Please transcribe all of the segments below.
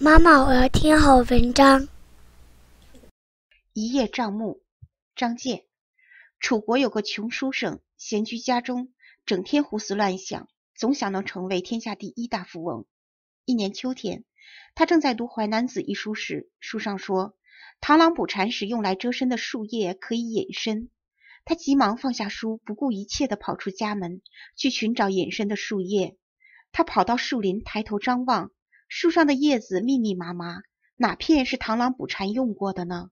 妈妈，我要听好文章。一叶障目，张健，楚国有个穷书生，闲居家中，整天胡思乱想，总想能成为天下第一大富翁。一年秋天，他正在读《淮南子》一书时，书上说，螳螂捕蝉时用来遮身的树叶可以隐身。他急忙放下书，不顾一切的跑出家门，去寻找隐身的树叶。他跑到树林，抬头张望。树上的叶子密密麻麻，哪片是螳螂捕蝉用过的呢？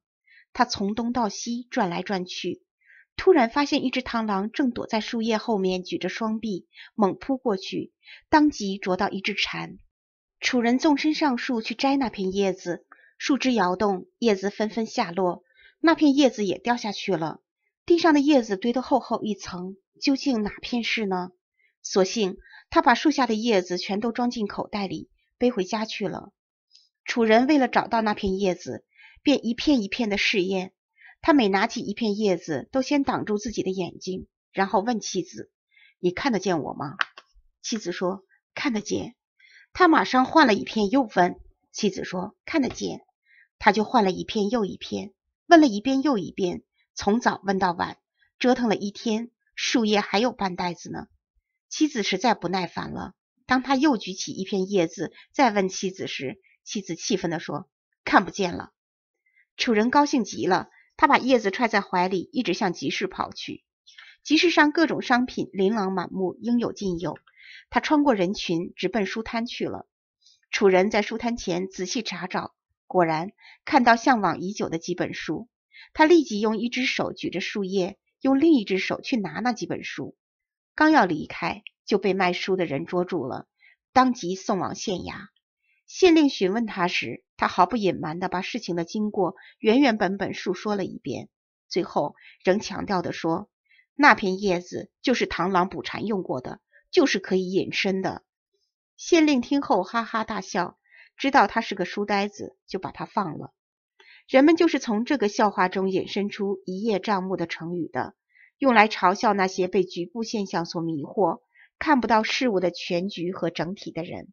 他从东到西转来转去，突然发现一只螳螂正躲在树叶后面，举着双臂猛扑过去，当即捉到一只蝉。楚人纵身上树去摘那片叶子，树枝摇动，叶子纷纷下落，那片叶子也掉下去了。地上的叶子堆得厚厚一层，究竟哪片是呢？所幸他把树下的叶子全都装进口袋里。背回家去了。楚人为了找到那片叶子，便一片一片的试验。他每拿起一片叶子，都先挡住自己的眼睛，然后问妻子：“你看得见我吗？”妻子说：“看得见。”他马上换了一片，又问妻子说：“看得见？”他就换了一片又一片，问了一遍又一遍，从早问到晚，折腾了一天，树叶还有半袋子呢。妻子实在不耐烦了。当他又举起一片叶子，再问妻子时，妻子气愤的说：“看不见了。”楚人高兴极了，他把叶子揣在怀里，一直向集市跑去。集市上各种商品琳琅满目，应有尽有。他穿过人群，直奔书摊去了。楚人在书摊前仔细查找，果然看到向往已久的几本书。他立即用一只手举着树叶，用另一只手去拿那几本书。刚要离开，就被卖书的人捉住了，当即送往县衙。县令询问他时，他毫不隐瞒的把事情的经过原原本本述说了一遍，最后仍强调的说：“那片叶子就是螳螂捕蝉用过的，就是可以隐身的。”县令听后哈哈大笑，知道他是个书呆子，就把他放了。人们就是从这个笑话中引申出“一叶障目的”成语的。用来嘲笑那些被局部现象所迷惑、看不到事物的全局和整体的人。